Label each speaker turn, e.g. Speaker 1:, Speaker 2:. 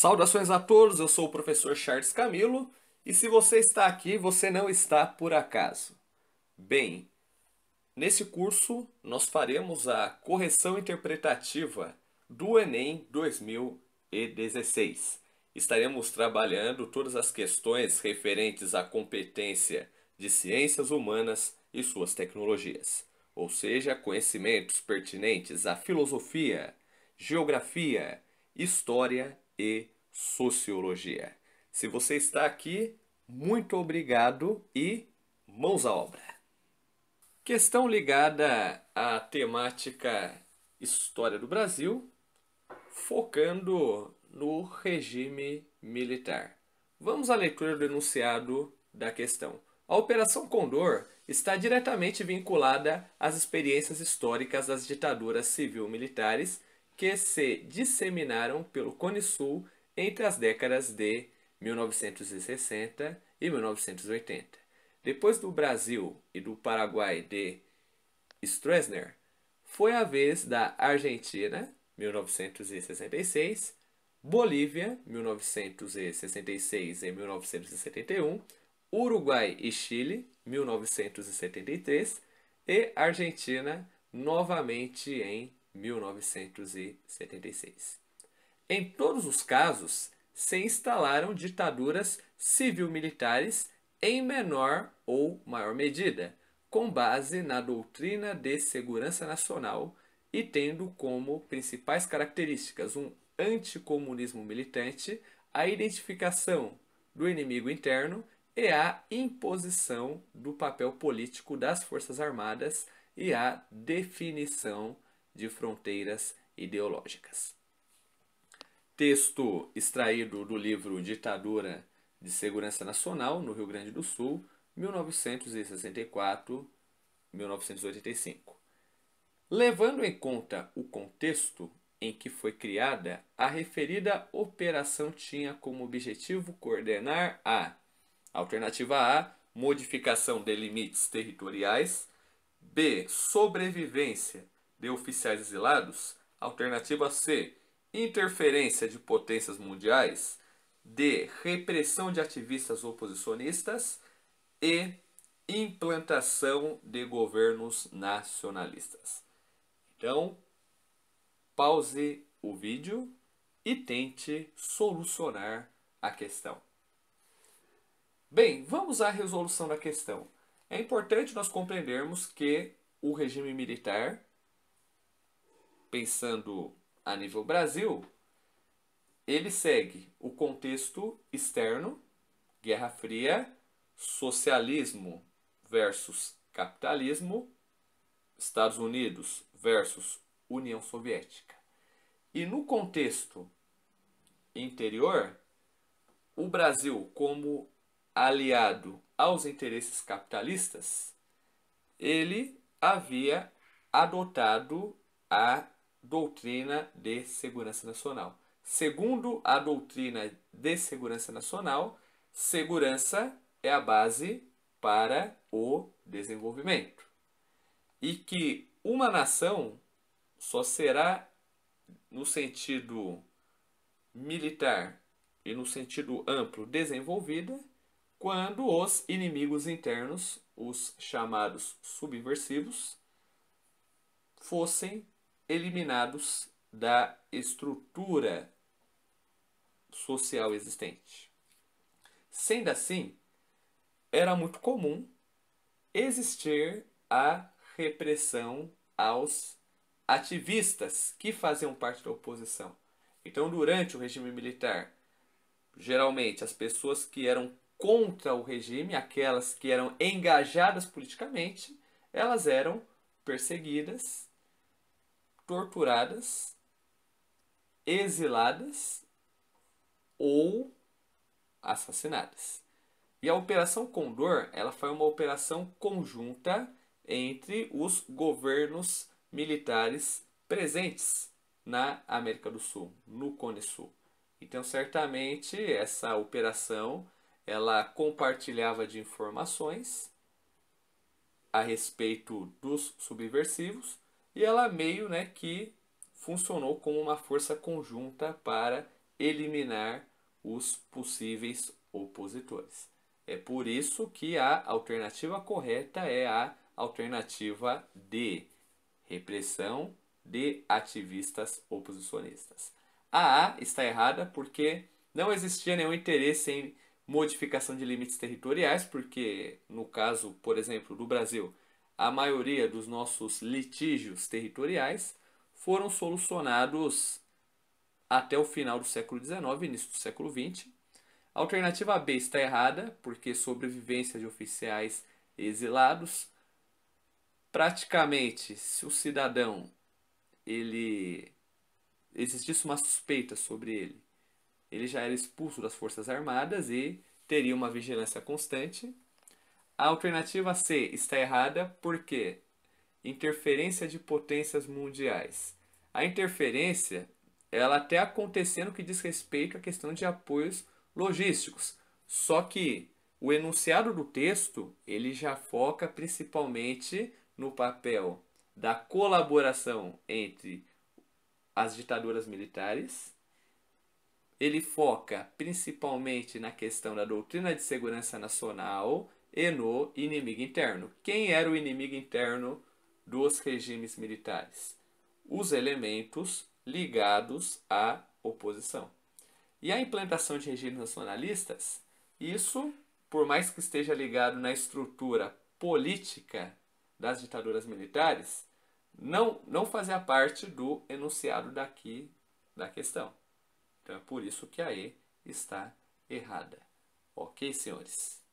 Speaker 1: Saudações a todos, eu sou o professor Charles Camilo e se você está aqui, você não está por acaso. Bem, nesse curso nós faremos a correção interpretativa do Enem 2016. Estaremos trabalhando todas as questões referentes à competência de ciências humanas e suas tecnologias, ou seja, conhecimentos pertinentes à filosofia, geografia, história e Sociologia. Se você está aqui, muito obrigado e mãos à obra. Questão ligada à temática História do Brasil, focando no regime militar. Vamos à leitura do enunciado da questão. A Operação Condor está diretamente vinculada às experiências históricas das ditaduras civil-militares que se disseminaram pelo Cone Sul entre as décadas de 1960 e 1980. Depois do Brasil e do Paraguai de Stroessner, foi a vez da Argentina, 1966, Bolívia, 1966 e 1971, Uruguai e Chile, 1973, e Argentina, novamente em 1976. Em todos os casos, se instalaram ditaduras civil-militares em menor ou maior medida, com base na doutrina de segurança nacional e tendo como principais características um anticomunismo militante, a identificação do inimigo interno e a imposição do papel político das Forças Armadas e a definição de fronteiras ideológicas. Texto extraído do livro Ditadura de Segurança Nacional no Rio Grande do Sul, 1964-1985. Levando em conta o contexto em que foi criada, a referida operação tinha como objetivo coordenar a alternativa A, modificação de limites territoriais, B, sobrevivência de oficiais exilados. Alternativa C, interferência de potências mundiais. D, repressão de ativistas oposicionistas. E, implantação de governos nacionalistas. Então, pause o vídeo e tente solucionar a questão. Bem, vamos à resolução da questão. É importante nós compreendermos que o regime militar pensando a nível Brasil, ele segue o contexto externo, Guerra Fria, socialismo versus capitalismo, Estados Unidos versus União Soviética. E no contexto interior, o Brasil, como aliado aos interesses capitalistas, ele havia adotado a doutrina de segurança nacional. Segundo a doutrina de segurança nacional, segurança é a base para o desenvolvimento. E que uma nação só será no sentido militar e no sentido amplo desenvolvida quando os inimigos internos, os chamados subversivos, fossem eliminados da estrutura social existente. Sendo assim, era muito comum existir a repressão aos ativistas que faziam parte da oposição. Então, durante o regime militar, geralmente as pessoas que eram contra o regime, aquelas que eram engajadas politicamente, elas eram perseguidas torturadas, exiladas ou assassinadas. E a Operação Condor, ela foi uma operação conjunta entre os governos militares presentes na América do Sul, no Cone Sul. Então, certamente, essa operação ela compartilhava de informações a respeito dos subversivos e ela meio né, que funcionou como uma força conjunta para eliminar os possíveis opositores. É por isso que a alternativa correta é a alternativa D, repressão de ativistas oposicionistas. A A está errada porque não existia nenhum interesse em modificação de limites territoriais, porque no caso, por exemplo, do Brasil, a maioria dos nossos litígios territoriais foram solucionados até o final do século XIX, início do século XX. A alternativa B está errada, porque sobrevivência de oficiais exilados. Praticamente, se o cidadão ele existisse uma suspeita sobre ele, ele já era expulso das Forças Armadas e teria uma vigilância constante. A alternativa C está errada porque interferência de potências mundiais. A interferência, ela até aconteceu no que diz respeito à questão de apoios logísticos. Só que o enunciado do texto, ele já foca principalmente no papel da colaboração entre as ditaduras militares. Ele foca principalmente na questão da doutrina de segurança nacional e no inimigo interno. Quem era o inimigo interno dos regimes militares? Os elementos ligados à oposição. E a implantação de regimes nacionalistas, isso, por mais que esteja ligado na estrutura política das ditaduras militares, não, não fazia parte do enunciado daqui da questão. Então é por isso que a E está errada. Ok, senhores?